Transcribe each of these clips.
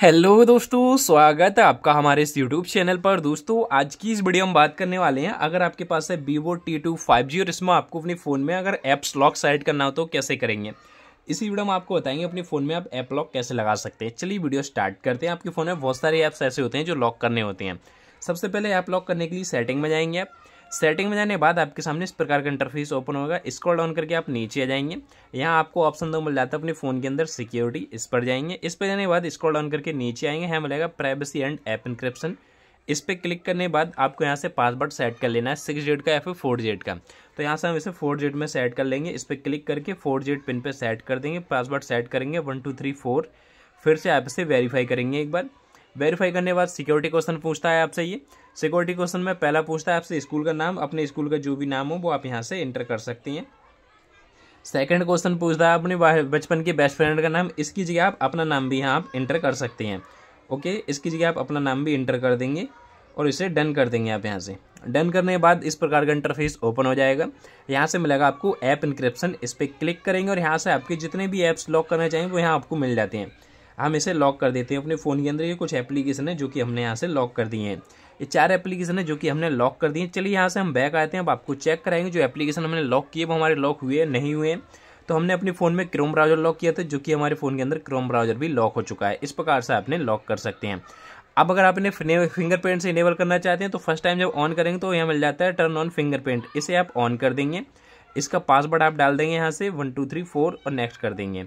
hello दोस्तों स्वागत है आपका हमारे इस यूट्यूब चैनल पर दोस्तों आज की इस वीडियो हम बात करने वाले हैं अगर आपके पास है Vivo T two five G और इसमें आपको अपने फ़ोन में अगर ऐप्स लॉक साइड करना हो तो कैसे करेंगे इसी वीडियो हम आपको बताएंगे अपने फ़ोन में आप ऐप लॉक कैसे लगा सकते हैं चलिए वीडियो स्टार्ट करते हैं आपके फ़ोन में बहुत सारे ऐप्स ऐसे होते हैं जो लॉक करने होते हैं सबसे पहले ऐप लॉक करने के लिए सेटिंग में जाएंगे आप सेटिंग में जाने के बाद आपके सामने इस प्रकार का इंटरफेस ओपन होगा स्क्रॉल डाउन करके आप नीचे आ जाएंगे यहाँ आपको ऑप्शन दो मिल जाता है अपने फ़ोन के अंदर सिक्योरिटी इस पर जाएंगे इस पर जाने के बाद स्क्रॉल डाउन करके नीचे आएंगे यहाँ मिलेगा प्राइवेसी एंड एप इनक्रिप्शन इस पर क्लिक करने के बाद आपको यहाँ से पासवर्ड सेट कर लेना है सिक्स जेड का या फिर फोर जेड का तो यहाँ से हम इसे फोर जेड में सेट कर लेंगे इस पर क्लिक करके फोर जेड पिन पर सेट कर देंगे पासवर्ड सेट करेंगे वन टू थ्री फोर फिर से आप इसे वेरीफाई करेंगे एक बार वेरीफाई करने बाद सिक्योरिटी क्वेश्चन पूछता है आपसे ये सिक्योरिटी क्वेश्चन में पहला पूछता है आपसे स्कूल का नाम अपने स्कूल का जो भी नाम हो वो आप यहाँ से इंटर कर सकती हैं सेकंड क्वेश्चन पूछता है अपने बचपन के बेस्ट फ्रेंड का नाम इसकी जगह आप अपना नाम भी यहाँ आप इंटर कर सकती हैं ओके इसकी जगह आप अपना नाम भी इंटर कर देंगे और इसे डन कर देंगे आप यहाँ से डन करने के बाद इस प्रकार का इंटरफेस ओपन हो जाएगा यहाँ से मिलेगा आपको ऐप इंक्रिप्शन इस पर क्लिक करेंगे और यहाँ से आपके जितने भी ऐप्स लॉक करना चाहेंगे वो यहाँ आपको मिल जाते हैं हम इसे लॉक कर देते हैं अपने फ़ोन के अंदर ये कुछ एप्लीकेशन है जो कि हमने यहाँ से लॉक कर दिए हैं ये चार एप्लीकेशन है जो कि हमने लॉक कर दिए चलिए यहाँ से हम बैक आते हैं अब आपको चेक कराएंगे जो एप्लीकेशन हमने लॉक किए वो हमारे लॉक हुए नहीं हुए तो हमने अपने फ़ोन में क्रोम ब्राउजर लॉक किया था जो कि हमारे फ़ोन के अंदर क्रोम ब्राउजर भी लॉक हो चुका है इस प्रकार से आपने लॉक कर सकते हैं अब अगर आप इन्हें फिंगरप्रिंट से इनेबल करना चाहते हैं तो फर्स्ट टाइम जब ऑन करेंगे तो यहाँ मिल जाता है टर्न ऑन फिंगरप्रिंट इसे आप ऑन कर देंगे इसका पासवर्ड आप डाल देंगे यहाँ से वन टू थ्री फोर और नेक्स्ट कर देंगे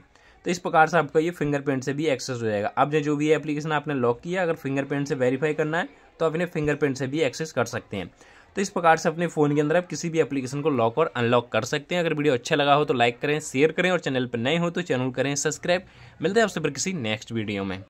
तो इस प्रकार से आपका ये फिंगरप्रिंट से भी एक्सेस हो जाएगा अब जो भी एप्लीकेशन आपने लॉक किया अगर फिंगरप्रिंट से वेरीफाई करना है तो आप अपने फिंगरप्रिंट से भी एक्सेस कर सकते हैं तो इस प्रकार से अपने फ़ोन के अंदर आप किसी भी एप्लीकेशन को लॉक और अनलॉक कर सकते हैं अगर वीडियो अच्छा लगा हो तो लाइक करें शेयर करें और चैनल पर नए हो तो चैनल करें सब्सक्राइब मिलते हैं आपसे पर किसी नेक्स्ट वीडियो में